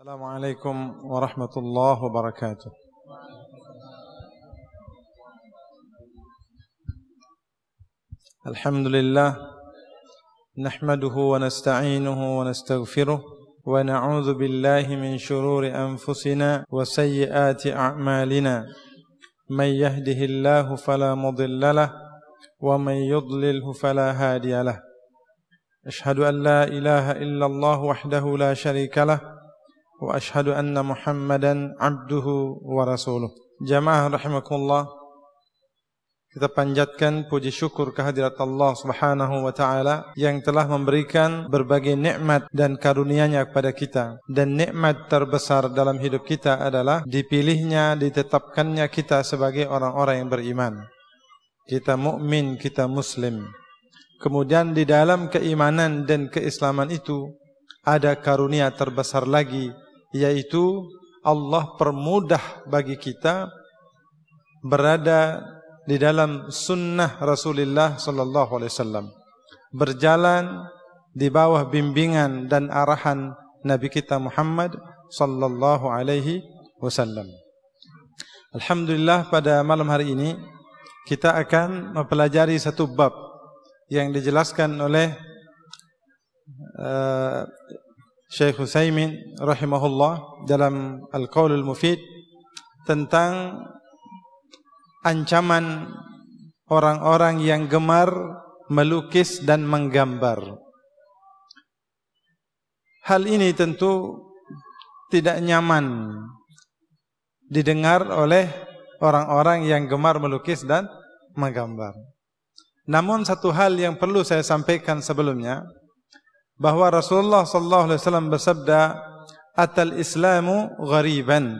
السلام عليكم ورحمة الله وبركاته الحمد لله نحمده ونستعينه ونستغفره ونعوذ بالله من شرور أنفسنا وسيئات أعمالنا من يهده الله فلا مضل له ومن يضلله فلا هادي له أشهد أن لا إله إلا الله وحده لا شريك له wa ashhadu anna Muhammadan abduhu wa rasuluh. Jamaah rahimakumullah. Kita panjatkan puji syukur kehadirat Allah Subhanahu wa taala yang telah memberikan berbagai nikmat dan karunia-Nya kepada kita. Dan nikmat terbesar dalam hidup kita adalah dipilihnya, ditetapkannya kita sebagai orang-orang yang beriman. Kita mukmin, kita muslim. Kemudian di dalam keimanan dan keislaman itu ada karunia terbesar lagi yaitu Allah permudah bagi kita berada di dalam sunnah Rasulullah sallallahu alaihi wasallam berjalan di bawah bimbingan dan arahan Nabi kita Muhammad sallallahu alaihi wasallam Alhamdulillah pada malam hari ini kita akan mempelajari satu bab yang dijelaskan oleh eh, Syekh Husaimin rahimahullah dalam Al-Qaulul Mufid tentang ancaman orang-orang yang gemar melukis dan menggambar. Hal ini tentu tidak nyaman didengar oleh orang-orang yang gemar melukis dan menggambar. Namun satu hal yang perlu saya sampaikan sebelumnya, bahwa Rasulullah sallallahu alaihi wasallam bersabda atal islamu ghariban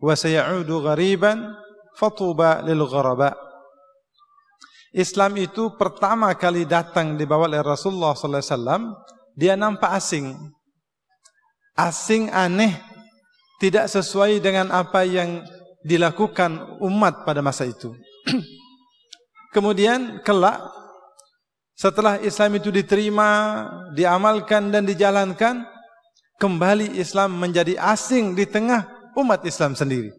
wa sayaudu ghariban fatuba lil gharaba Islam itu pertama kali datang dibawa oleh Rasulullah sallallahu alaihi wasallam dia nampak asing asing aneh tidak sesuai dengan apa yang dilakukan umat pada masa itu Kemudian kelak Setelah Islam itu diterima, diamalkan dan dijalankan, kembali Islam menjadi asing di tengah umat Islam sendiri.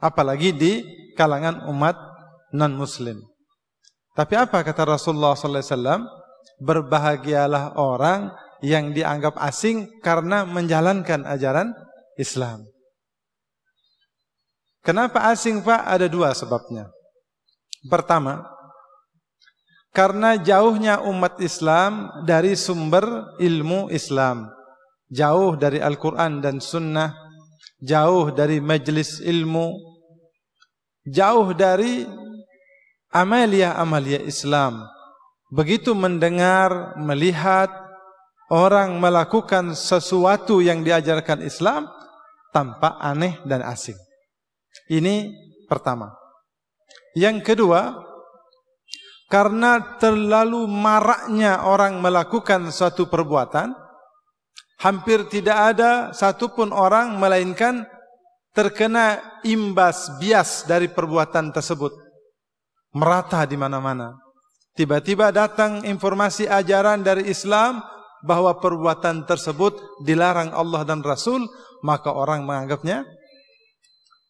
Apalagi di kalangan umat non-Muslim. Tapi apa kata Rasulullah Sallallahu Alaihi Wasallam? Berbahagialah orang yang dianggap asing karena menjalankan ajaran Islam. Kenapa asing Pak? Ada dua sebabnya. Pertama, karena jauhnya umat Islam dari sumber ilmu Islam. Jauh dari Al-Quran dan Sunnah. Jauh dari majlis ilmu. Jauh dari amalia-amalia Islam. Begitu mendengar, melihat orang melakukan sesuatu yang diajarkan Islam, tampak aneh dan asing. Ini pertama. Yang kedua, Yang kedua, karena terlalu maraknya orang melakukan suatu perbuatan hampir tidak ada satupun orang melainkan terkena imbas bias dari perbuatan tersebut merata di mana-mana tiba-tiba datang informasi ajaran dari Islam bahawa perbuatan tersebut dilarang Allah dan Rasul maka orang menganggapnya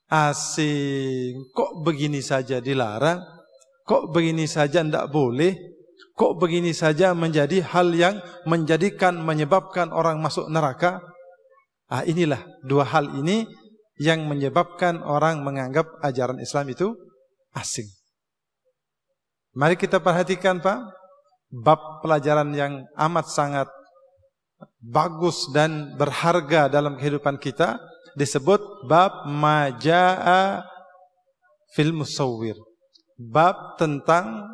asing kok begini saja dilarang Kok begini saja tidak boleh? Kok begini saja menjadi hal yang menjadikan menyebabkan orang masuk neraka? Ah inilah dua hal ini yang menyebabkan orang menganggap ajaran Islam itu asing. Mari kita perhatikan Pak, bab pelajaran yang amat sangat bagus dan berharga dalam kehidupan kita disebut bab majaa fil musawwir bab tentang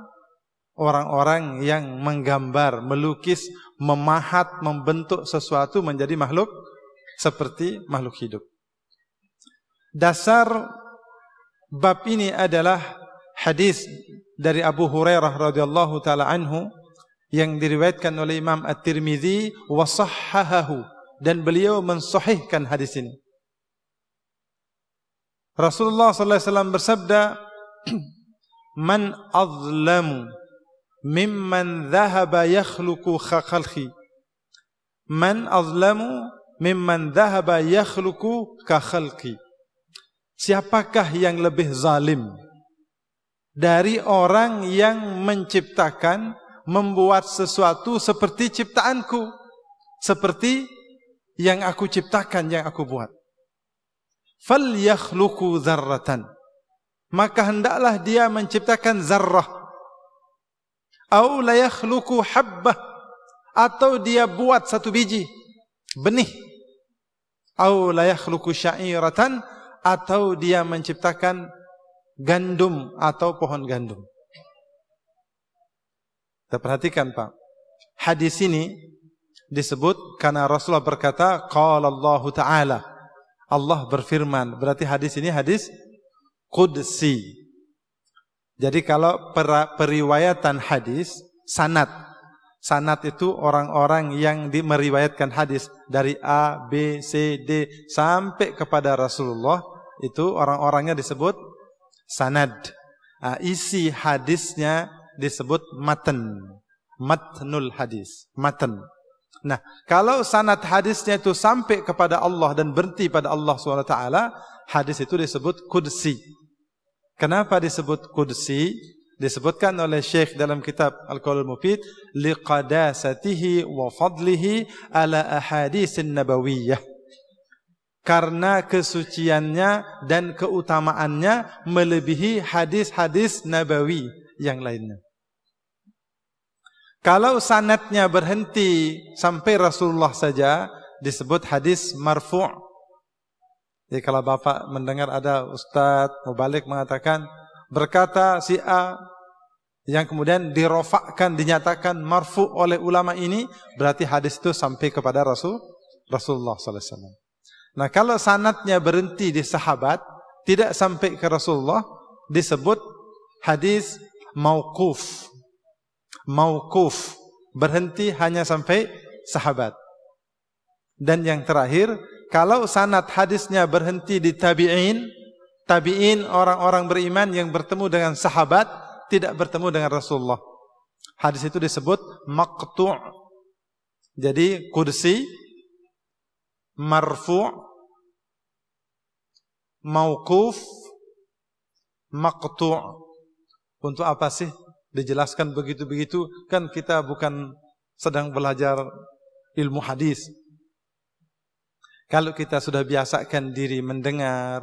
orang-orang yang menggambar, melukis, memahat, membentuk sesuatu menjadi makhluk seperti makhluk hidup. Dasar bab ini adalah hadis dari Abu Hurairah radhiyallahu taala anhu yang diriwayatkan oleh Imam At-Tirmizi wa sahhahahu dan beliau mensahihkan hadis ini. Rasulullah sallallahu alaihi wasallam bersabda man azlamu mimman dhahaba yakhluqu khalqi man azlamu mimman dhahaba yakhluqu khalqi siapakah yang lebih zalim dari orang yang menciptakan membuat sesuatu seperti ciptaanku seperti yang aku ciptakan yang aku buat fal yakhluqu dharratan maka hendaklah dia menciptakan zarrah Au la yakhluqu habbah atau dia buat satu biji benih Au la yakhluqu sya'iratan atau dia menciptakan gandum atau pohon gandum kita perhatikan Pak hadis ini disebut karena Rasulullah berkata qala Allah taala Allah berfirman berarti hadis ini hadis kudsi. Jadi kalau per, periwayatan hadis, sanat. Sanat itu orang-orang yang di, meriwayatkan hadis dari A, B, C, D sampai kepada Rasulullah. Itu orang-orangnya disebut sanad. Nah, ha, isi hadisnya disebut matan. Matnul hadis. Matan. Nah, kalau sanad hadisnya itu sampai kepada Allah dan berhenti pada Allah SWT, hadis itu disebut kudsi. Kenapa disebut kudsi? Disebutkan oleh Syekh dalam kitab Al-Qolul Mufid liqadasatihi wa fadlihi ala ahaditsin nabawiyyah. Karena kesuciannya dan keutamaannya melebihi hadis-hadis nabawi yang lainnya. Kalau sanatnya berhenti sampai Rasulullah saja disebut hadis marfu' Jadi kalau bapak mendengar ada ustaz mubalik mengatakan berkata si A yang kemudian dirofakkan dinyatakan marfu oleh ulama ini berarti hadis itu sampai kepada Rasul Rasulullah sallallahu alaihi wasallam. Nah, kalau sanatnya berhenti di sahabat, tidak sampai ke Rasulullah disebut hadis mauquf. Mauquf berhenti hanya sampai sahabat. Dan yang terakhir kalau sanad hadisnya berhenti di tabi'in, tabi'in orang-orang beriman yang bertemu dengan sahabat tidak bertemu dengan Rasulullah. Hadis itu disebut maqtu'. Jadi kursi marfu' mauquf maqtu'. Untuk apa sih dijelaskan begitu-begitu? Kan kita bukan sedang belajar ilmu hadis. Kalau kita sudah biasakan diri mendengar,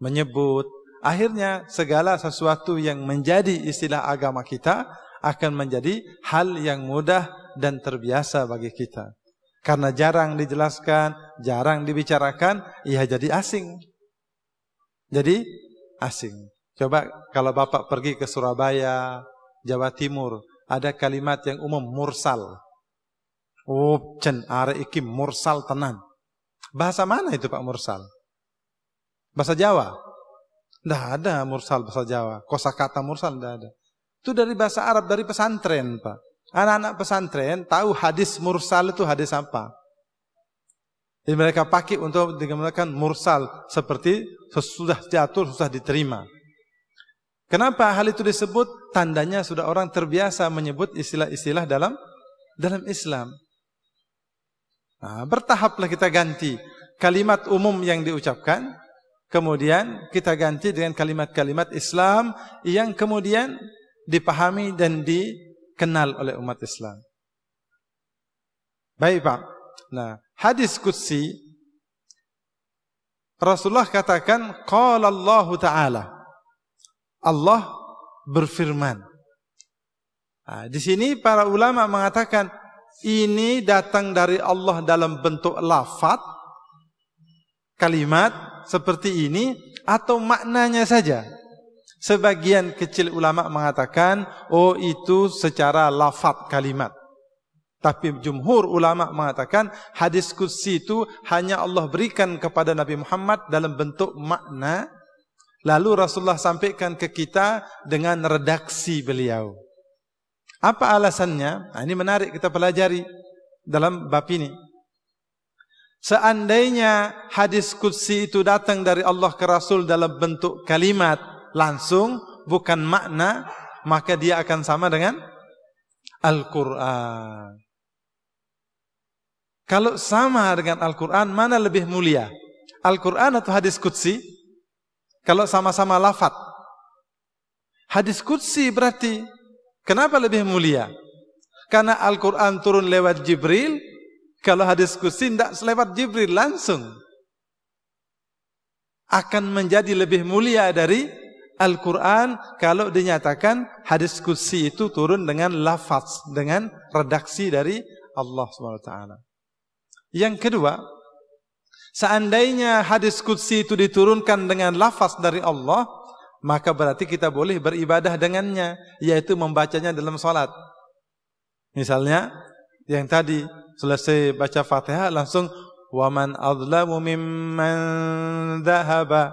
menyebut, akhirnya segala sesuatu yang menjadi istilah agama kita akan menjadi hal yang mudah dan terbiasa bagi kita. Karena jarang dijelaskan, jarang dibicarakan, ia jadi asing. Jadi asing. Coba kalau Bapak pergi ke Surabaya, Jawa Timur, ada kalimat yang umum mursal. Oh, cen are iki mursal tenan. Bahasa mana itu Pak Mursal? Bahasa Jawa? Tidak ada Mursal bahasa Jawa. Kosa kata Mursal tidak ada. Itu dari bahasa Arab, dari pesantren Pak. Anak-anak pesantren tahu hadis Mursal itu hadis apa. Jadi mereka pakai untuk digunakan Mursal seperti sudah diatur, sudah diterima. Kenapa hal itu disebut? Tandanya sudah orang terbiasa menyebut istilah-istilah dalam dalam Islam. Nah, ha, bertahaplah kita ganti kalimat umum yang diucapkan, kemudian kita ganti dengan kalimat-kalimat Islam yang kemudian dipahami dan dikenal oleh umat Islam. Baik Pak. Nah, hadis Qudsi Rasulullah katakan qala Allah taala Allah berfirman. Nah, ha, di sini para ulama mengatakan ini datang dari Allah dalam bentuk lafad, kalimat seperti ini atau maknanya saja sebagian kecil ulama mengatakan oh itu secara lafad kalimat tapi jumhur ulama mengatakan hadis kursi itu hanya Allah berikan kepada Nabi Muhammad dalam bentuk makna lalu Rasulullah sampaikan ke kita dengan redaksi beliau apa alasannya? Nah, ini menarik kita pelajari dalam bab ini. Seandainya hadis kutsi itu datang dari Allah ke Rasul dalam bentuk kalimat langsung, bukan makna, maka dia akan sama dengan Al-Quran. Kalau sama dengan Al-Quran, mana lebih mulia? Al-Quran atau hadis kutsi? Kalau sama-sama lafad. Hadis kutsi berarti Kenapa lebih mulia? Karena Al-Quran turun lewat Jibril, kalau hadis kursi tidak selewat Jibril langsung. Akan menjadi lebih mulia dari Al-Quran kalau dinyatakan hadis kursi itu turun dengan lafaz, dengan redaksi dari Allah SWT. Yang kedua, seandainya hadis kursi itu diturunkan dengan lafaz dari Allah maka berarti kita boleh beribadah dengannya yaitu membacanya dalam salat misalnya yang tadi selesai baca Fatihah langsung wa man adlamu mimman dhahaba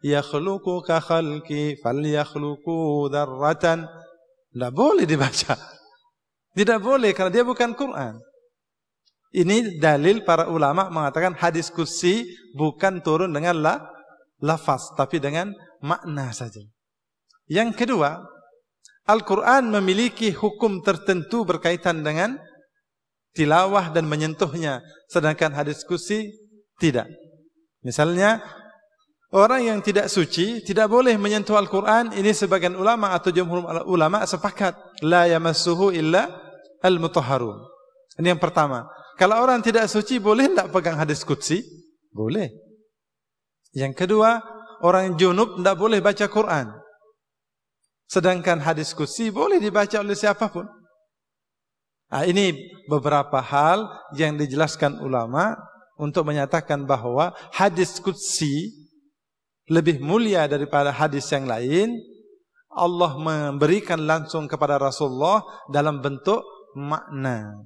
yakhluqu ka khalqi falyakhluqu dharratan la boleh dibaca tidak boleh karena dia bukan Quran ini dalil para ulama mengatakan hadis kursi bukan turun dengan la, lafaz tapi dengan makna saja. Yang kedua, Al-Quran memiliki hukum tertentu berkaitan dengan tilawah dan menyentuhnya, sedangkan hadis kusi tidak. Misalnya, orang yang tidak suci tidak boleh menyentuh Al-Quran, ini sebagian ulama atau jumhur ulama sepakat. La yamassuhu illa al-mutahharun. Ini yang pertama. Kalau orang tidak suci, boleh tidak pegang hadis kudsi? Boleh. Yang kedua, orang junub tidak boleh baca Quran. Sedangkan hadis kursi boleh dibaca oleh siapapun. Nah, ini beberapa hal yang dijelaskan ulama untuk menyatakan bahawa hadis kursi lebih mulia daripada hadis yang lain. Allah memberikan langsung kepada Rasulullah dalam bentuk makna.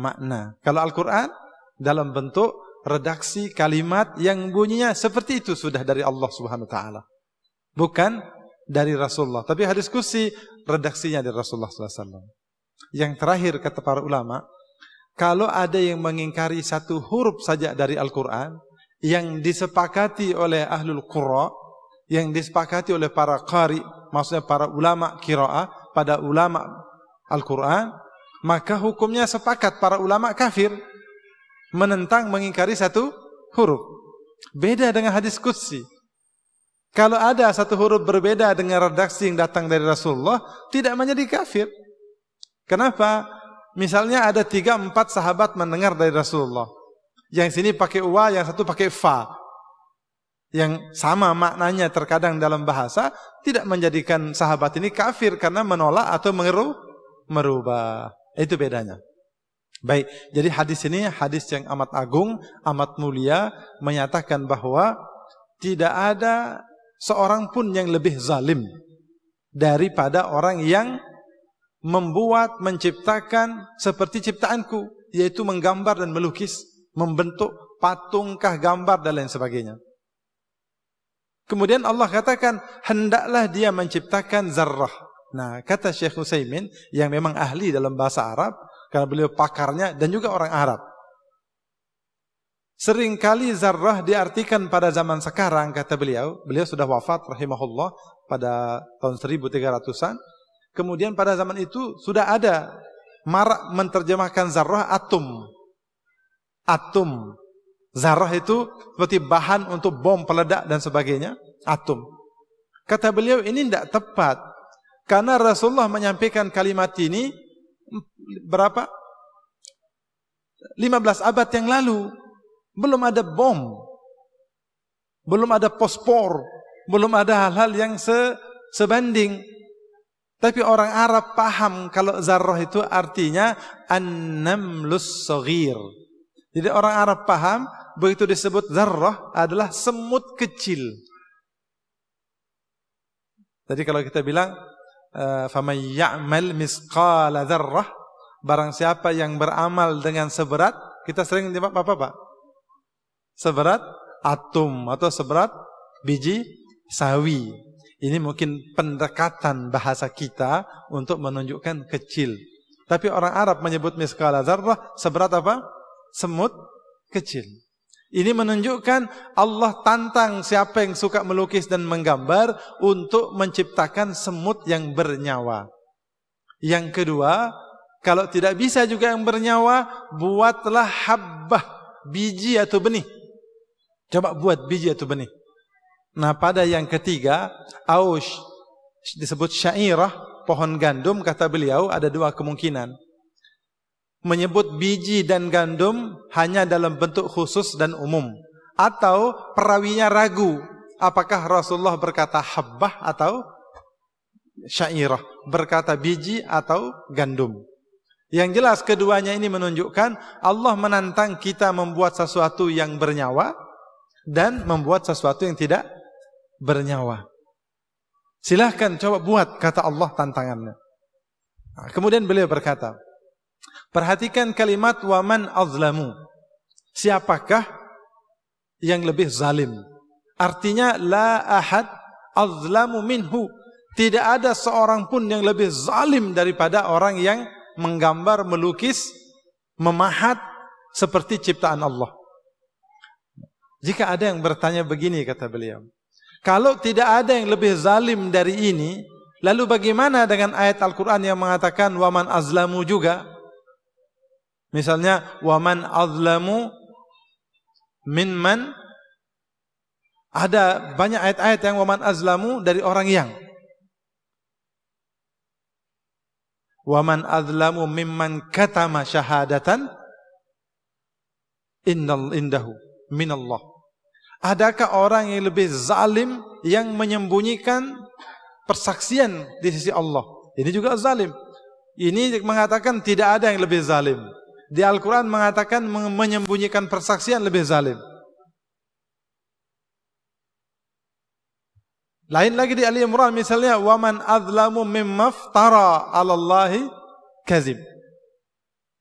Makna. Kalau Al-Quran dalam bentuk redaksi kalimat yang bunyinya seperti itu sudah dari Allah Subhanahu wa taala. Bukan dari Rasulullah, tapi hadis kursi redaksinya dari Rasulullah sallallahu alaihi wasallam. Yang terakhir kata para ulama, kalau ada yang mengingkari satu huruf saja dari Al-Qur'an yang disepakati oleh ahlul Qur'an, yang disepakati oleh para qari, maksudnya para ulama kira'ah pada ulama Al-Qur'an, maka hukumnya sepakat para ulama kafir menentang mengingkari satu huruf. Beda dengan hadis qudsi. Kalau ada satu huruf berbeda dengan redaksi yang datang dari Rasulullah, tidak menjadi kafir. Kenapa? Misalnya ada tiga empat sahabat mendengar dari Rasulullah. Yang sini pakai wa, yang satu pakai fa. Yang sama maknanya terkadang dalam bahasa, tidak menjadikan sahabat ini kafir karena menolak atau mengeru, merubah. Itu bedanya. Baik, jadi hadis ini hadis yang amat agung, amat mulia menyatakan bahawa tidak ada seorang pun yang lebih zalim daripada orang yang membuat menciptakan seperti ciptaanku yaitu menggambar dan melukis, membentuk patungkah gambar dan lain sebagainya. Kemudian Allah katakan hendaklah dia menciptakan zarrah. Nah, kata Syekh Nusaymin yang memang ahli dalam bahasa Arab, karena beliau pakarnya dan juga orang Arab. Seringkali zarrah diartikan pada zaman sekarang kata beliau, beliau sudah wafat rahimahullah pada tahun 1300-an. Kemudian pada zaman itu sudah ada marak menterjemahkan zarrah atom. Atom. Zarrah itu seperti bahan untuk bom peledak dan sebagainya, atom. Kata beliau ini tidak tepat. Karena Rasulullah menyampaikan kalimat ini berapa? 15 abad yang lalu belum ada bom. Belum ada pospor, belum ada hal-hal yang se sebanding. Tapi orang Arab paham kalau zarrah itu artinya annamlus saghir. Jadi orang Arab paham begitu disebut zarrah adalah semut kecil. Jadi kalau kita bilang eh, famay ya'mal misqala dzarrah Barang siapa yang beramal dengan seberat, kita sering menyebab apa, Pak? Seberat atom atau seberat biji sawi. Ini mungkin pendekatan bahasa kita untuk menunjukkan kecil. Tapi orang Arab menyebut miskala zarrah seberat apa? Semut kecil. Ini menunjukkan Allah tantang siapa yang suka melukis dan menggambar untuk menciptakan semut yang bernyawa. Yang kedua, kalau tidak bisa juga yang bernyawa, buatlah habbah, biji atau benih. Coba buat biji atau benih. Nah, pada yang ketiga, aush disebut syairah, pohon gandum, kata beliau, ada dua kemungkinan. Menyebut biji dan gandum hanya dalam bentuk khusus dan umum. Atau perawinya ragu apakah Rasulullah berkata habbah atau syairah, berkata biji atau gandum. Yang jelas keduanya ini menunjukkan Allah menantang kita membuat sesuatu yang bernyawa dan membuat sesuatu yang tidak bernyawa. Silakan coba buat kata Allah tantangannya. Nah, ha, kemudian beliau berkata, perhatikan kalimat waman azlamu. Siapakah yang lebih zalim? Artinya la ahad azlamu minhu. Tidak ada seorang pun yang lebih zalim daripada orang yang menggambar, melukis, memahat seperti ciptaan Allah. Jika ada yang bertanya begini kata beliau, kalau tidak ada yang lebih zalim dari ini, lalu bagaimana dengan ayat Al-Quran yang mengatakan waman azlamu juga? Misalnya waman azlamu min man ada banyak ayat-ayat yang waman azlamu dari orang yang Wa man azlamu mimman katama syahadatan innal indahu minallah. Adakah orang yang lebih zalim yang menyembunyikan persaksian di sisi Allah? Ini juga zalim. Ini mengatakan tidak ada yang lebih zalim. Di Al-Quran mengatakan menyembunyikan persaksian lebih zalim. Lain lagi di Ali Imran misalnya waman azlamu mimmaftara Allahi kazib.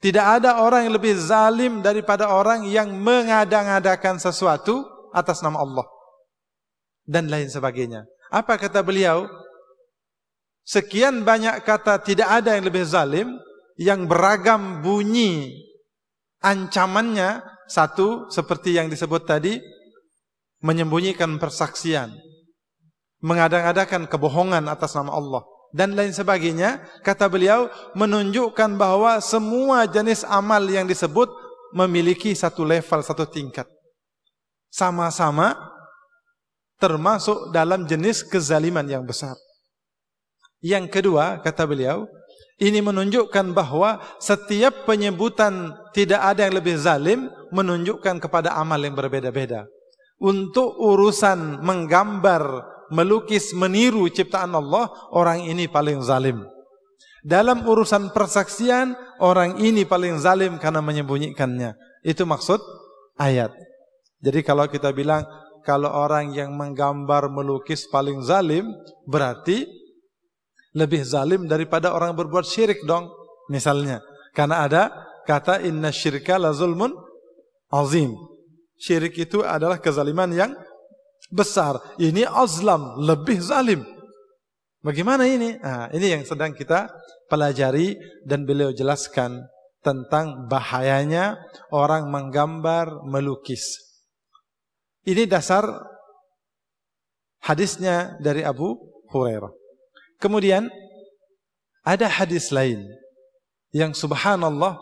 Tidak ada orang yang lebih zalim daripada orang yang mengadang-adakan sesuatu atas nama Allah dan lain sebagainya. Apa kata beliau? Sekian banyak kata tidak ada yang lebih zalim yang beragam bunyi ancamannya satu seperti yang disebut tadi menyembunyikan persaksian mengadang-adakan kebohongan atas nama Allah dan lain sebagainya kata beliau menunjukkan bahawa semua jenis amal yang disebut memiliki satu level satu tingkat sama-sama termasuk dalam jenis kezaliman yang besar yang kedua kata beliau ini menunjukkan bahawa setiap penyebutan tidak ada yang lebih zalim menunjukkan kepada amal yang berbeda-beda untuk urusan menggambar melukis meniru ciptaan Allah, orang ini paling zalim. Dalam urusan persaksian, orang ini paling zalim karena menyembunyikannya. Itu maksud ayat. Jadi kalau kita bilang kalau orang yang menggambar melukis paling zalim, berarti lebih zalim daripada orang berbuat syirik dong. Misalnya, karena ada kata inna syirka la zulmun azim. Syirik itu adalah kezaliman yang besar. Ini azlam, lebih zalim. Bagaimana ini? Nah, ha, ini yang sedang kita pelajari dan beliau jelaskan tentang bahayanya orang menggambar, melukis. Ini dasar hadisnya dari Abu Hurairah. Kemudian ada hadis lain yang subhanallah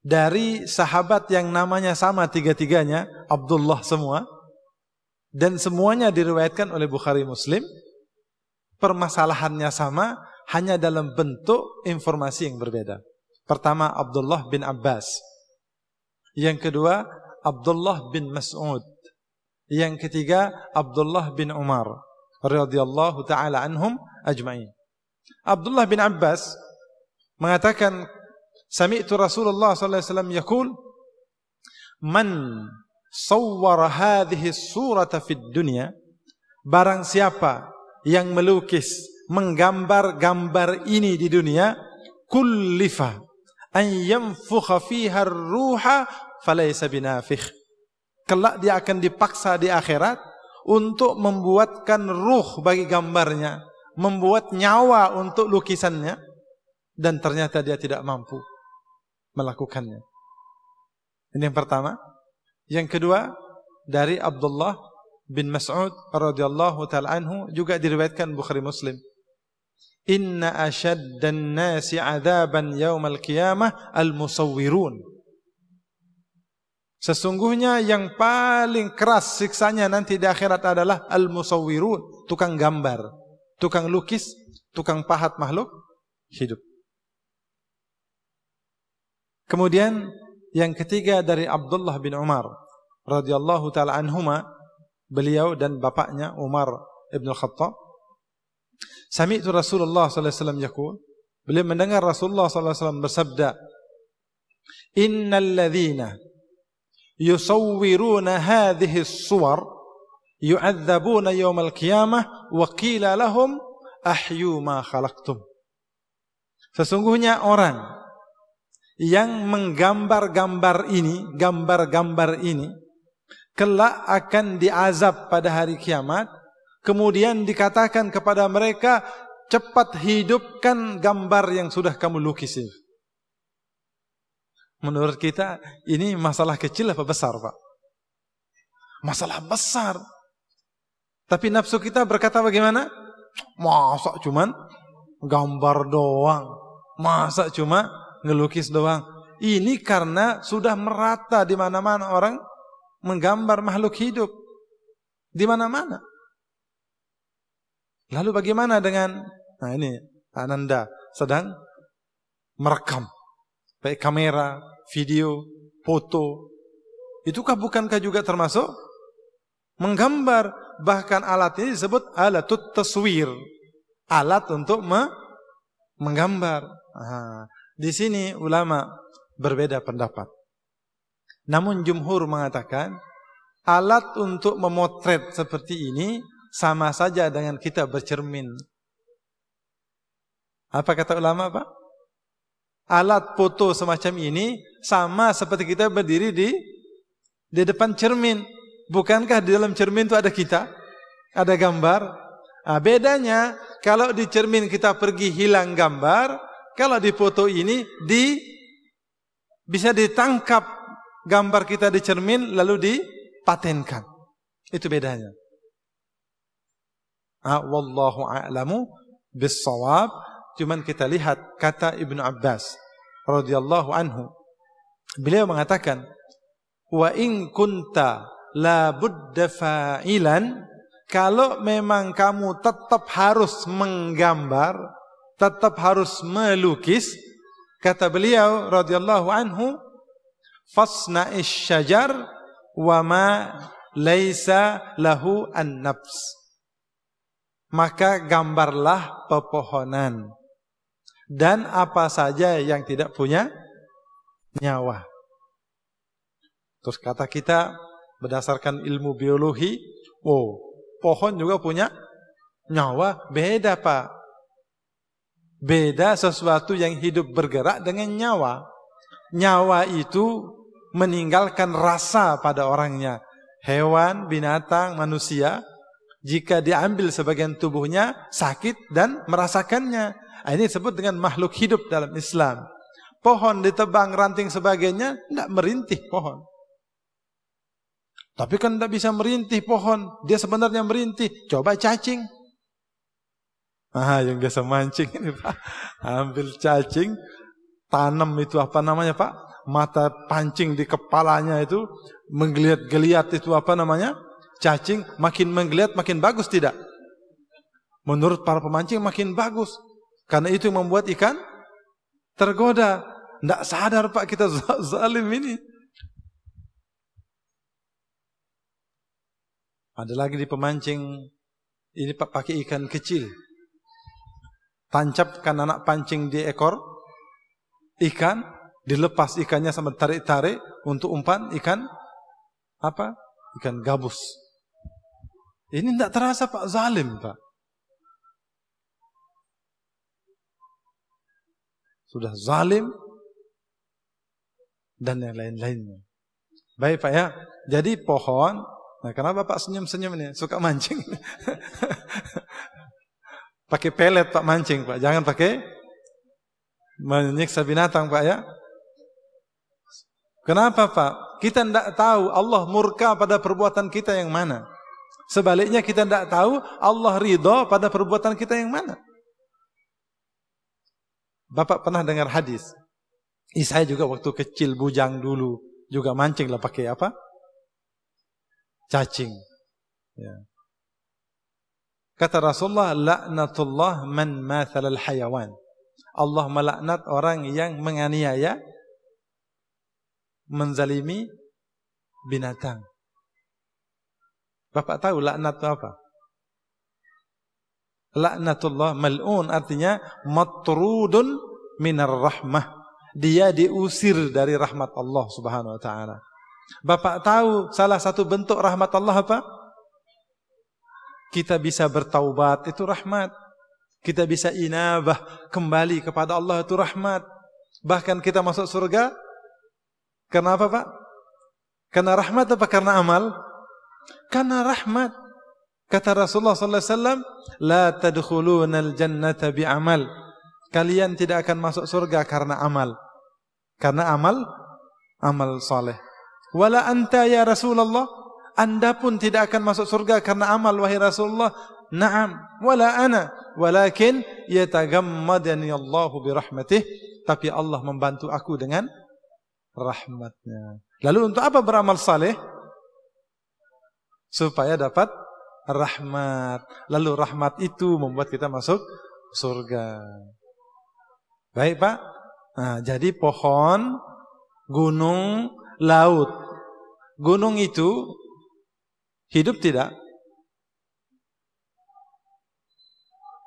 dari sahabat yang namanya sama tiga-tiganya, Abdullah semua, dan semuanya diriwayatkan oleh Bukhari Muslim permasalahannya sama hanya dalam bentuk informasi yang berbeda pertama Abdullah bin Abbas yang kedua Abdullah bin Mas'ud yang ketiga Abdullah bin Umar radhiyallahu taala anhum ajma'in Abdullah bin Abbas mengatakan sami'tu Rasulullah SAW. alaihi wasallam yaqul man sawwar hadhihi surata fid dunya barang siapa yang melukis menggambar gambar ini di dunia kullifa an yanfukha fiha ruha falaysa binafikh kelak dia akan dipaksa di akhirat untuk membuatkan ruh bagi gambarnya membuat nyawa untuk lukisannya dan ternyata dia tidak mampu melakukannya ini yang pertama yang kedua dari Abdullah bin Mas'ud radhiyallahu taala anhu juga diriwayatkan Bukhari Muslim. Inna ashaddan nasi adzaban al qiyamah al-musawwirun. Sesungguhnya yang paling keras siksanya nanti di akhirat adalah al-musawwirun, tukang gambar, tukang lukis, tukang pahat makhluk hidup. Kemudian Yang ketiga dari Abdullah bin Umar radhiyallahu taala anhuma, beliau dan bapaknya Umar ibn Khattab. Sami'tu Rasulullah sallallahu alaihi wasallam yaqul, beliau mendengar Rasulullah sallallahu alaihi wasallam bersabda, "Innal ladzina yusawwiruna hadhihi as-suwar yu'adzabuna yawmal qiyamah wa qila lahum ahyu ma khalaqtum." Sesungguhnya orang yang menggambar-gambar ini, gambar-gambar ini, kelak akan diazab pada hari kiamat, kemudian dikatakan kepada mereka, cepat hidupkan gambar yang sudah kamu lukis. Menurut kita, ini masalah kecil apa besar, Pak? Masalah besar. Tapi nafsu kita berkata bagaimana? Masak cuman gambar doang. masak cuma ngelukis doang. Ini karena sudah merata di mana-mana orang menggambar makhluk hidup. Di mana-mana. Lalu bagaimana dengan nah ini Ananda sedang merekam baik kamera, video, foto. Itukah bukankah juga termasuk menggambar bahkan alat ini disebut alat taswir alat untuk me menggambar. Aha. Di sini ulama berbeda pendapat. Namun jumhur mengatakan alat untuk memotret seperti ini sama saja dengan kita bercermin. Apa kata ulama Pak? Alat foto semacam ini sama seperti kita berdiri di di depan cermin. Bukankah di dalam cermin itu ada kita? Ada gambar? Nah, bedanya kalau di cermin kita pergi hilang gambar, kalau di foto ini di bisa ditangkap gambar kita di cermin lalu dipatenkan. Itu bedanya. Ah, wallahu a'lamu bisawab. Cuman kita lihat kata Ibn Abbas radhiyallahu anhu. Beliau mengatakan, "Wa in kunta la budda fa'ilan" Kalau memang kamu tetap harus menggambar, tetap harus melukis kata beliau radhiyallahu anhu fasna isyjar wa ma laisa lahu an nafs. maka gambarlah pepohonan dan apa saja yang tidak punya nyawa terus kata kita berdasarkan ilmu biologi oh pohon juga punya nyawa beda Pak Beda sesuatu yang hidup bergerak dengan nyawa. Nyawa itu meninggalkan rasa pada orangnya. Hewan, binatang, manusia, jika diambil sebagian tubuhnya, sakit dan merasakannya. Nah, ini disebut dengan makhluk hidup dalam Islam. Pohon ditebang, ranting sebagainya, tidak merintih pohon. Tapi kan tidak bisa merintih pohon. Dia sebenarnya merintih. Coba cacing. Ah, yang biasa mancing ini Pak. Ambil cacing, tanam itu apa namanya Pak? Mata pancing di kepalanya itu menggeliat-geliat itu apa namanya? Cacing makin menggeliat makin bagus tidak? Menurut para pemancing makin bagus. Karena itu yang membuat ikan tergoda. Tidak sadar Pak kita zalim ini. Ada lagi di pemancing ini Pak pakai ikan kecil. tancapkan anak pancing di ekor ikan, dilepas ikannya sama tarik-tarik untuk umpan ikan apa? Ikan gabus. Ini tidak terasa Pak zalim Pak. Sudah zalim dan yang lain-lainnya. Baik Pak ya. Jadi pohon, nah kenapa Pak senyum-senyum ini? Suka mancing? pakai pelet pak mancing pak jangan pakai menyiksa binatang pak ya kenapa pak kita tidak tahu Allah murka pada perbuatan kita yang mana sebaliknya kita tidak tahu Allah ridho pada perbuatan kita yang mana bapak pernah dengar hadis saya juga waktu kecil bujang dulu juga mancing lah pakai apa cacing ya yeah. Kata Rasulullah, laknatullah man al hayawan. Allah melaknat orang yang menganiaya, menzalimi binatang. Bapak tahu laknat itu apa? Laknatullah mal'un artinya matrudun minar rahmah. Dia diusir dari rahmat Allah subhanahu wa ta'ala. Bapak tahu salah satu bentuk rahmat Allah Apa? kita bisa bertaubat itu rahmat. Kita bisa inabah kembali kepada Allah itu rahmat. Bahkan kita masuk surga karena apa Pak? Karena rahmat apa karena amal? Karena rahmat. Kata Rasulullah sallallahu alaihi wasallam, "La tadkhulunal jannata bi'amal." Kalian tidak akan masuk surga karena amal. Karena amal amal saleh. Wala anta ya Rasulullah anda pun tidak akan masuk surga karena amal wahai Rasulullah. Naam, wala ana, walakin yatagammadani Allahu bi rahmatih, tapi Allah membantu aku dengan rahmatnya. Lalu untuk apa beramal saleh? Supaya dapat rahmat. Lalu rahmat itu membuat kita masuk surga. Baik Pak. Nah, jadi pohon, gunung, laut. Gunung itu Hidup tidak?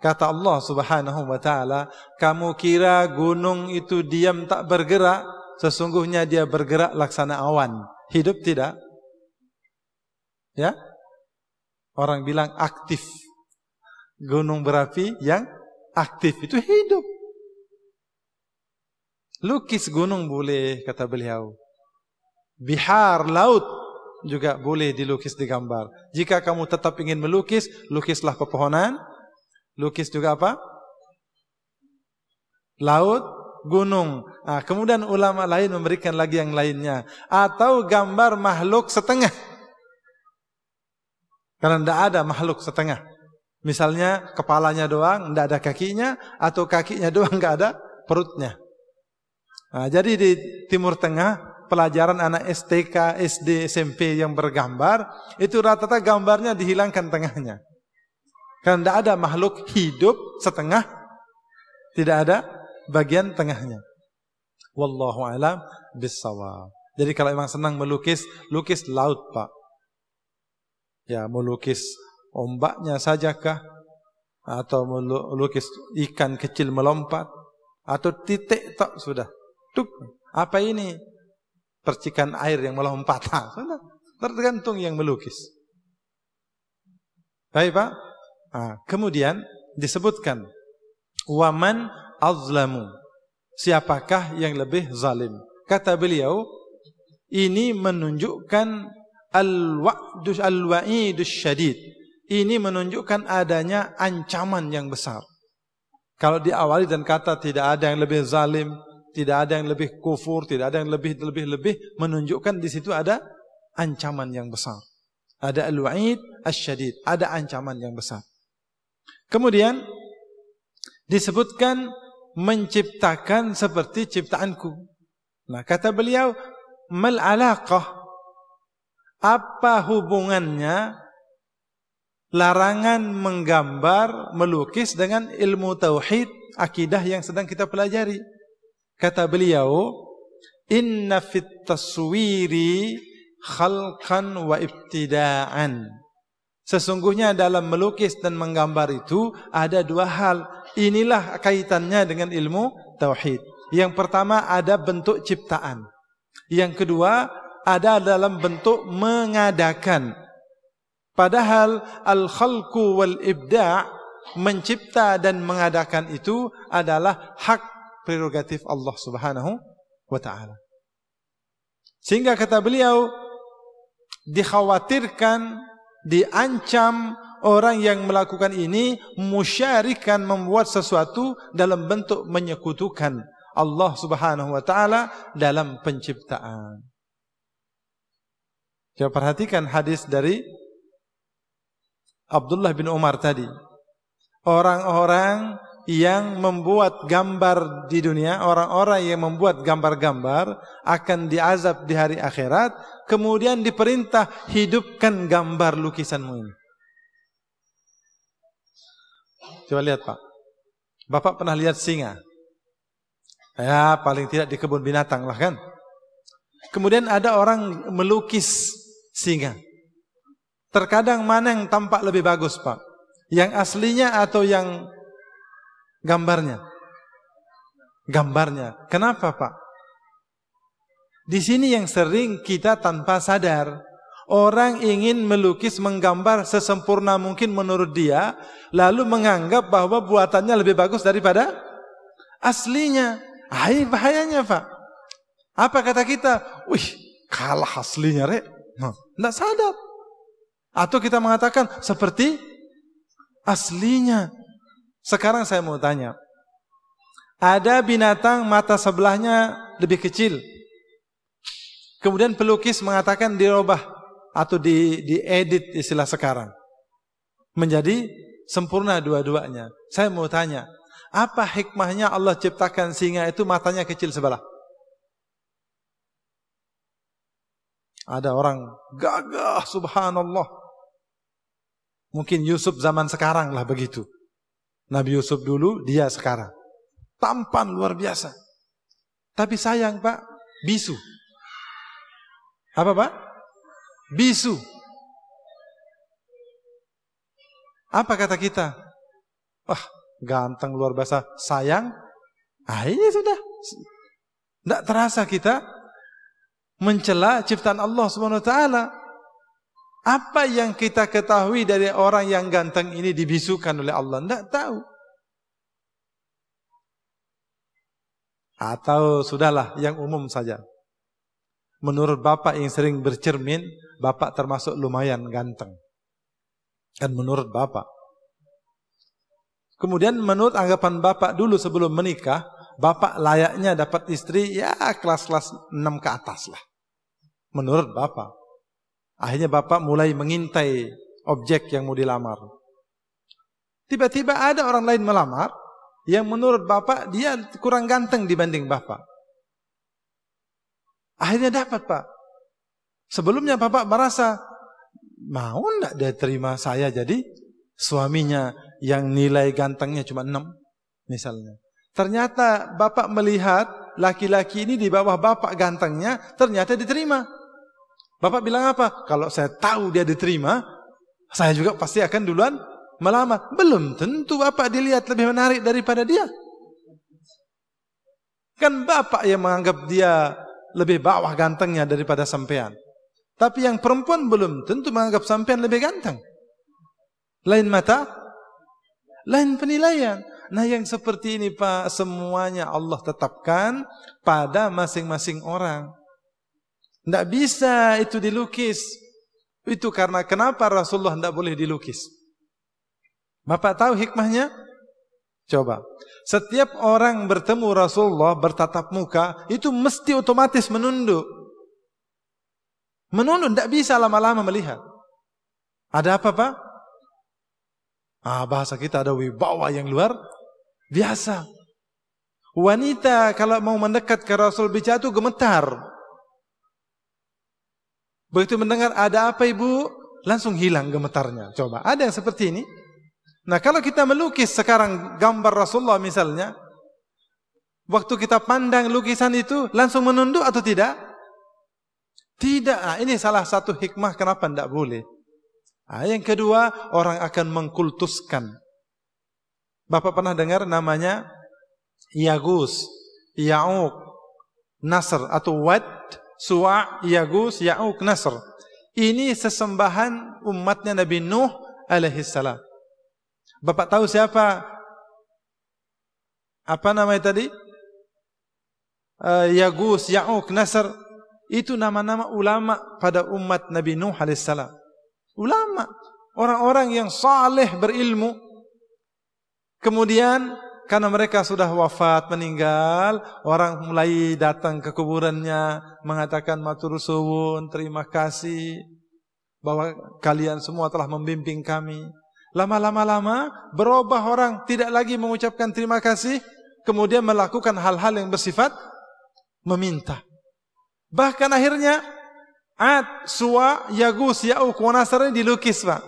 Kata Allah subhanahu wa ta'ala Kamu kira gunung itu diam tak bergerak Sesungguhnya dia bergerak laksana awan Hidup tidak? Ya? Orang bilang aktif Gunung berapi yang aktif Itu hidup Lukis gunung boleh kata beliau Bihar laut juga boleh dilukis digambar. Jika kamu tetap ingin melukis, lukislah pepohonan, lukis juga apa? Laut, gunung. Nah, kemudian ulama lain memberikan lagi yang lainnya. Atau gambar makhluk setengah. Karena tidak ada makhluk setengah. Misalnya kepalanya doang, tidak ada kakinya, atau kakinya doang tidak ada perutnya. Nah, jadi di Timur Tengah pelajaran anak STK, SD, SMP yang bergambar, itu rata-rata gambarnya dihilangkan tengahnya. Karena tidak ada makhluk hidup setengah, tidak ada bagian tengahnya. Wallahu a'lam bissawab. Jadi kalau memang senang melukis, lukis laut, Pak. Ya, melukis ombaknya saja sajakah atau melukis ikan kecil melompat atau titik tok sudah. Tuk, apa ini? percikan air yang melompat. Sudah. Tergantung yang melukis. Baik Pak. Nah, ha, kemudian disebutkan. Waman azlamu. Siapakah yang lebih zalim? Kata beliau. Ini menunjukkan. Al-wa'idus al syadid. Ini menunjukkan adanya ancaman yang besar. Kalau diawali dan kata tidak ada yang lebih zalim tidak ada yang lebih kufur, tidak ada yang lebih lebih lebih menunjukkan di situ ada ancaman yang besar. Ada al-wa'id asyadid, ada ancaman yang besar. Kemudian disebutkan menciptakan seperti ciptaanku. Nah, kata beliau mal alaqah apa hubungannya larangan menggambar, melukis dengan ilmu tauhid, akidah yang sedang kita pelajari? Kata beliau, "Inna fit taswiri khalqan wa ibtida'an." Sesungguhnya dalam melukis dan menggambar itu ada dua hal. Inilah kaitannya dengan ilmu tauhid. Yang pertama ada bentuk ciptaan. Yang kedua ada dalam bentuk mengadakan. Padahal al-khalqu wal ibda' mencipta dan mengadakan itu adalah hak prerogatif Allah Subhanahu wa taala. Sehingga kata beliau dikhawatirkan diancam orang yang melakukan ini musyarikan membuat sesuatu dalam bentuk menyekutukan Allah Subhanahu wa taala dalam penciptaan. Coba perhatikan hadis dari Abdullah bin Umar tadi. Orang-orang yang membuat gambar di dunia, orang-orang yang membuat gambar-gambar akan diazab di hari akhirat, kemudian diperintah hidupkan gambar lukisanmu ini. Coba lihat Pak. Bapak pernah lihat singa? Ya, paling tidak di kebun binatang lah kan. Kemudian ada orang melukis singa. Terkadang mana yang tampak lebih bagus Pak? Yang aslinya atau yang Gambarnya. Gambarnya. Kenapa Pak? Di sini yang sering kita tanpa sadar, Orang ingin melukis menggambar sesempurna mungkin menurut dia, lalu menganggap bahwa buatannya lebih bagus daripada aslinya. Ah, bahayanya, Pak. Apa kata kita? Wih, kalah aslinya, Rek. Tidak sadar. Atau kita mengatakan seperti aslinya. Sekarang saya mau tanya, ada binatang mata sebelahnya lebih kecil. Kemudian pelukis mengatakan dirubah atau di diedit istilah sekarang. Menjadi sempurna dua-duanya. Saya mau tanya, apa hikmahnya Allah ciptakan singa itu matanya kecil sebelah? Ada orang gagah subhanallah. Mungkin Yusuf zaman sekarang lah begitu. Nabi Yusuf dulu, dia sekarang. Tampan luar biasa. Tapi sayang pak, bisu. Apa pak? Bisu. Apa kata kita? Wah, ganteng luar biasa. Sayang? Ah ini sudah. Tidak terasa kita mencela ciptaan Allah Subhanahu Wa Taala. Apa yang kita ketahui dari orang yang ganteng ini dibisukan oleh Allah? Tidak tahu. Atau sudahlah yang umum saja. Menurut bapak yang sering bercermin, bapak termasuk lumayan ganteng. Dan menurut bapak. Kemudian menurut anggapan bapak dulu sebelum menikah, bapak layaknya dapat istri ya kelas-kelas enam ke atas lah. Menurut bapak. Akhirnya bapak mulai mengintai objek yang mau dilamar. Tiba-tiba ada orang lain melamar yang menurut bapak dia kurang ganteng dibanding bapak. Akhirnya dapat pak. Sebelumnya bapak merasa mau tidak dia terima saya jadi suaminya yang nilai gantengnya cuma enam, misalnya. Ternyata bapak melihat laki-laki ini di bawah bapak gantengnya ternyata diterima. Bapak bilang apa? Kalau saya tahu dia diterima, saya juga pasti akan duluan melamar. Belum tentu Bapak dilihat lebih menarik daripada dia. Kan Bapak yang menganggap dia lebih bawah gantengnya daripada sampean. Tapi yang perempuan belum tentu menganggap sampean lebih ganteng. Lain mata, lain penilaian. Nah yang seperti ini Pak, semuanya Allah tetapkan pada masing-masing orang. Tidak bisa itu dilukis. Itu karena kenapa Rasulullah tidak boleh dilukis. Bapak tahu hikmahnya? Coba. Setiap orang bertemu Rasulullah bertatap muka, itu mesti otomatis menunduk. Menunduk, tidak bisa lama-lama melihat. Ada apa, Pak? Ah, bahasa kita ada wibawa yang luar. Biasa. Wanita kalau mau mendekat ke Rasul bicara itu gemetar. Begitu mendengar ada apa ibu, langsung hilang gemetarnya. Coba, ada yang seperti ini. Nah kalau kita melukis sekarang gambar Rasulullah misalnya, waktu kita pandang lukisan itu, langsung menunduk atau tidak? Tidak, nah, ini salah satu hikmah kenapa tidak boleh. Nah, yang kedua, orang akan mengkultuskan. Bapak pernah dengar namanya Yagus, Ya'uk, Nasr atau Wad Su'a, Yagus, Ya'uk, Nasr. Ini sesembahan umatnya Nabi Nuh alaihi salam. Bapak tahu siapa? Apa namanya tadi? Eh, Yagus, Ya'uk, Nasr. Itu nama-nama ulama pada umat Nabi Nuh alaihi salam. Ulama, orang-orang yang saleh berilmu. Kemudian karena mereka sudah wafat meninggal, orang mulai datang ke kuburannya mengatakan matur suwun, terima kasih bahwa kalian semua telah membimbing kami. Lama-lama lama berubah orang tidak lagi mengucapkan terima kasih, kemudian melakukan hal-hal yang bersifat meminta. Bahkan akhirnya Ad suwa yagus ya'u kunasar ini dilukis pak.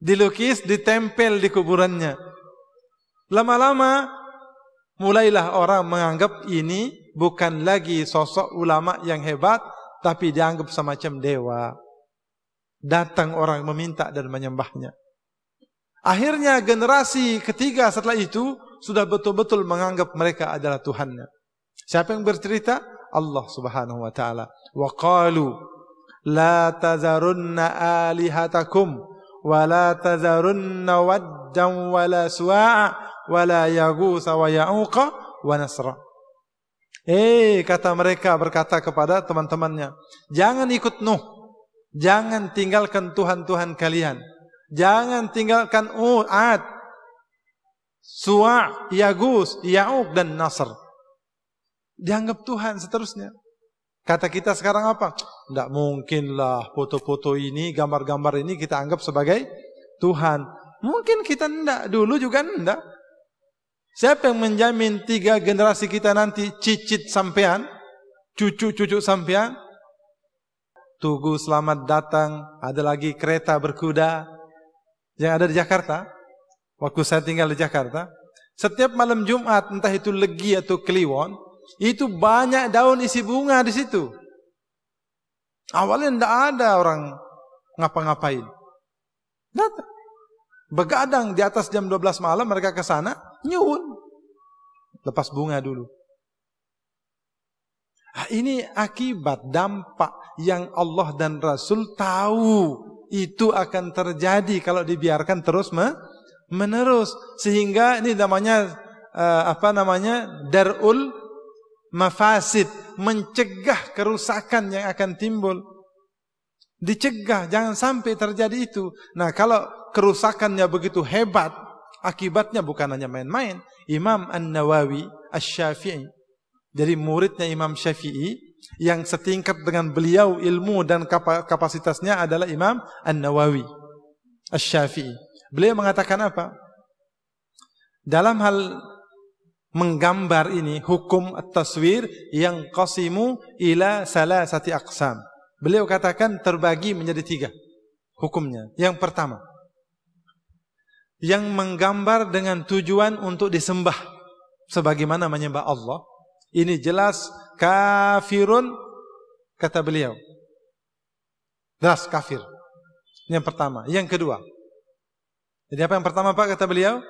Dilukis, ditempel di kuburannya. Lama-lama mulailah orang menganggap ini bukan lagi sosok ulama yang hebat tapi dianggap semacam dewa. Datang orang meminta dan menyembahnya. Akhirnya generasi ketiga setelah itu sudah betul-betul menganggap mereka adalah Tuhannya. Siapa yang bercerita? Allah Subhanahu wa taala. Wa qalu la tazarunna alihatakum wa la tazarunna waddan wa la su'a wala yaguts wa ya'uq wa nasra. Eh kata mereka berkata kepada teman-temannya, jangan ikut Nuh. Jangan tinggalkan tuhan-tuhan kalian. Jangan tinggalkan Ut, Ad, Su'a', Yaguts, Ya'uq dan Nasr. Dianggap tuhan seterusnya. Kata kita sekarang apa? Tidak mungkinlah foto-foto ini, gambar-gambar ini kita anggap sebagai Tuhan. Mungkin kita tidak, dulu juga tidak. Siapa yang menjamin tiga generasi kita nanti cicit sampean, cucu-cucu sampean? Tugu selamat datang, ada lagi kereta berkuda yang ada di Jakarta. Waktu saya tinggal di Jakarta, setiap malam Jumat entah itu legi atau kliwon, itu banyak daun isi bunga di situ. Awalnya tidak ada orang ngapa-ngapain. Datang. Begadang di atas jam 12 malam mereka ke sana, nyuhun. Lepas bunga dulu. Nah, ini akibat dampak yang Allah dan Rasul tahu itu akan terjadi kalau dibiarkan terus me menerus sehingga ini namanya eh, apa namanya darul mafasid mencegah kerusakan yang akan timbul dicegah jangan sampai terjadi itu nah kalau kerusakannya begitu hebat akibatnya bukan hanya main-main. Imam An-Nawawi Asy-Syafi'i. dari muridnya Imam Syafi'i yang setingkat dengan beliau ilmu dan kapasitasnya adalah Imam An-Nawawi Asy-Syafi'i. Beliau mengatakan apa? Dalam hal menggambar ini hukum at-taswir yang qasimu ila salasati aqsam. Beliau katakan terbagi menjadi tiga hukumnya. Yang pertama, yang menggambar dengan tujuan untuk disembah sebagaimana menyembah Allah ini jelas kafirun kata beliau jelas kafir ini yang pertama yang kedua jadi apa yang pertama Pak kata beliau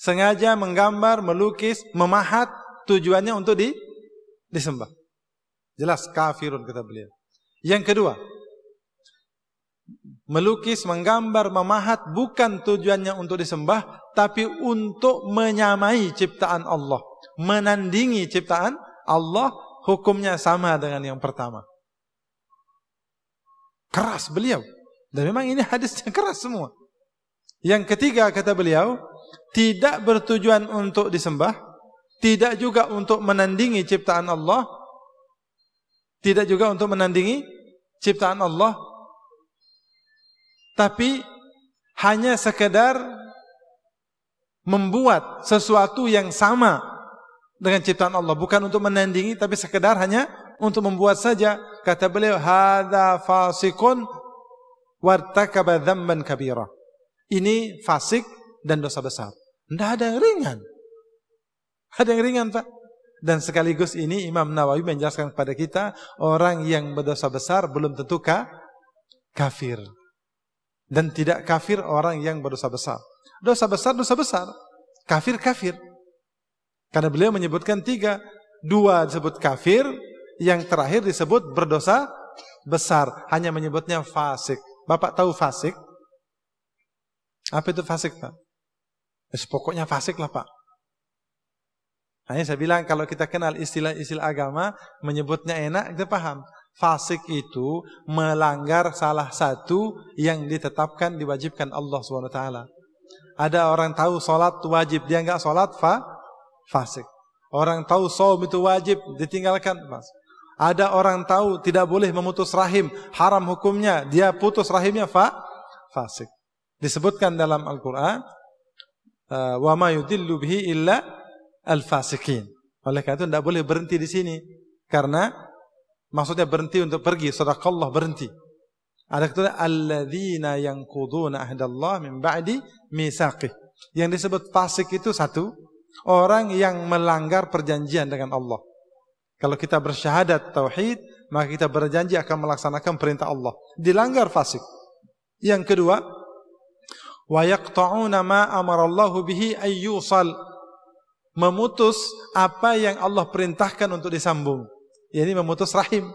sengaja menggambar melukis memahat tujuannya untuk di disembah jelas kafirun kata beliau yang kedua melukis, menggambar, memahat bukan tujuannya untuk disembah tapi untuk menyamai ciptaan Allah, menandingi ciptaan Allah hukumnya sama dengan yang pertama keras beliau dan memang ini hadis yang keras semua yang ketiga kata beliau tidak bertujuan untuk disembah tidak juga untuk menandingi ciptaan Allah tidak juga untuk menandingi ciptaan Allah tapi hanya sekedar membuat sesuatu yang sama dengan ciptaan Allah bukan untuk menandingi tapi sekedar hanya untuk membuat saja kata beliau hada fasikun wartakaba dzamban kabira ini fasik dan dosa besar tidak ada yang ringan ada yang ringan Pak dan sekaligus ini Imam Nawawi menjelaskan kepada kita orang yang berdosa besar belum tentu kafir Dan tidak kafir orang yang berdosa besar. Dosa besar, dosa besar. Kafir, kafir. Karena beliau menyebutkan tiga. Dua disebut kafir, yang terakhir disebut berdosa besar. Hanya menyebutnya fasik. Bapak tahu fasik? Apa itu fasik, Pak? Eh, pokoknya fasik lah, Pak. Hanya saya bilang kalau kita kenal istilah-istilah agama, menyebutnya enak, kita paham. Fasik itu melanggar salah satu yang ditetapkan diwajibkan Allah SWT. Ada orang tahu solat wajib dia enggak solat fa fasik. Orang tahu saum itu wajib ditinggalkan mas. Ada orang tahu tidak boleh memutus rahim haram hukumnya dia putus rahimnya fa fasik. Disebutkan dalam Al Quran eh, wa ma yudillu bihi illa al fasikin. Oleh kerana itu tidak boleh berhenti di sini karena Maksudnya berhenti untuk pergi. Sadaqallah berhenti. Ada kata alladzina yanquduna ahdallah min ba'di misaqi. Yang disebut fasik itu satu, orang yang melanggar perjanjian dengan Allah. Kalau kita bersyahadat tauhid, maka kita berjanji akan melaksanakan perintah Allah. Dilanggar fasik. Yang kedua, wa yaqta'una ma amara Allah bihi ayyusal. Memutus apa yang Allah perintahkan untuk disambung. Ini memutus rahim.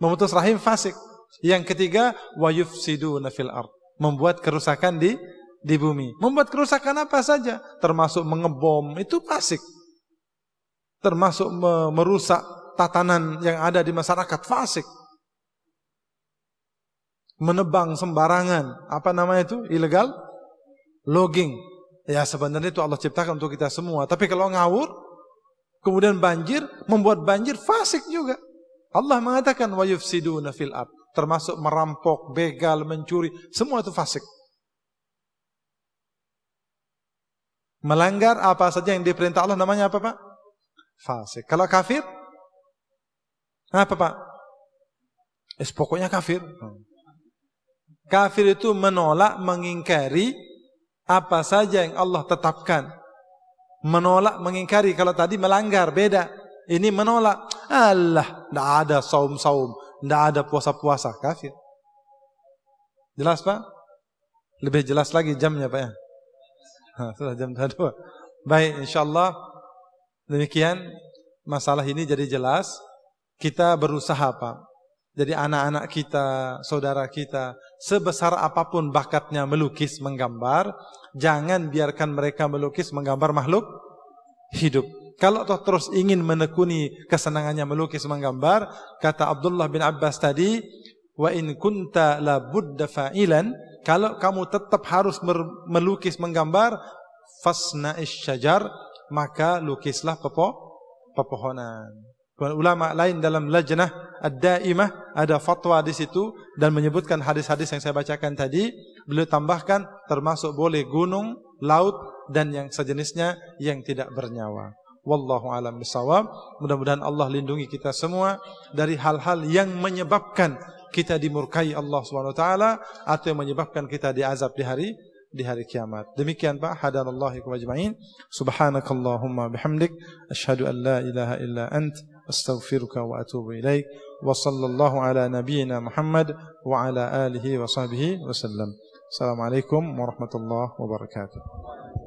Memutus rahim fasik. Yang ketiga, wa yufsiduna fil ard. Membuat kerusakan di di bumi. Membuat kerusakan apa saja? Termasuk mengebom, itu fasik. Termasuk me merusak tatanan yang ada di masyarakat fasik. Menebang sembarangan, apa namanya itu? Ilegal logging. Ya sebenarnya itu Allah ciptakan untuk kita semua. Tapi kalau ngawur, Kemudian banjir membuat banjir fasik juga. Allah mengatakan wa yufsiduna fil ab. Termasuk merampok, begal, mencuri, semua itu fasik. Melanggar apa saja yang diperintah Allah namanya apa Pak? Fasik. Kalau kafir? Apa Pak? Eh, pokoknya kafir. Hmm. Kafir itu menolak, mengingkari apa saja yang Allah tetapkan menolak mengingkari kalau tadi melanggar beda ini menolak Allah tidak ada saum saum tidak ada puasa puasa kafir jelas pak lebih jelas lagi jamnya pak ya ha, sudah jam dua baik insyaallah demikian masalah ini jadi jelas kita berusaha pak jadi anak-anak kita, saudara kita, sebesar apapun bakatnya melukis, menggambar, jangan biarkan mereka melukis, menggambar makhluk hidup. Kalau toh terus ingin menekuni kesenangannya melukis, menggambar, kata Abdullah bin Abbas tadi, wa in kunta la budda fa'ilan, kalau kamu tetap harus melukis, menggambar, fasna'is syajar, maka lukislah pepoh, pepohonan ulama lain dalam lajnah ad-daimah ada fatwa di situ dan menyebutkan hadis-hadis yang saya bacakan tadi beliau tambahkan termasuk boleh gunung, laut dan yang sejenisnya yang tidak bernyawa. Wallahu alam bisawab. Mudah-mudahan Allah lindungi kita semua dari hal-hal yang menyebabkan kita dimurkai Allah Subhanahu wa taala atau yang menyebabkan kita diazab di hari di hari kiamat. Demikian Pak, hadanallahu ikum ajma'in. Subhanakallahumma bihamdik. Ashadu an la ilaha illa ant. أستغفرك وأتوب إليك وصلى الله على نبينا محمد وعلى آله وصحبه وسلم السلام عليكم ورحمة الله وبركاته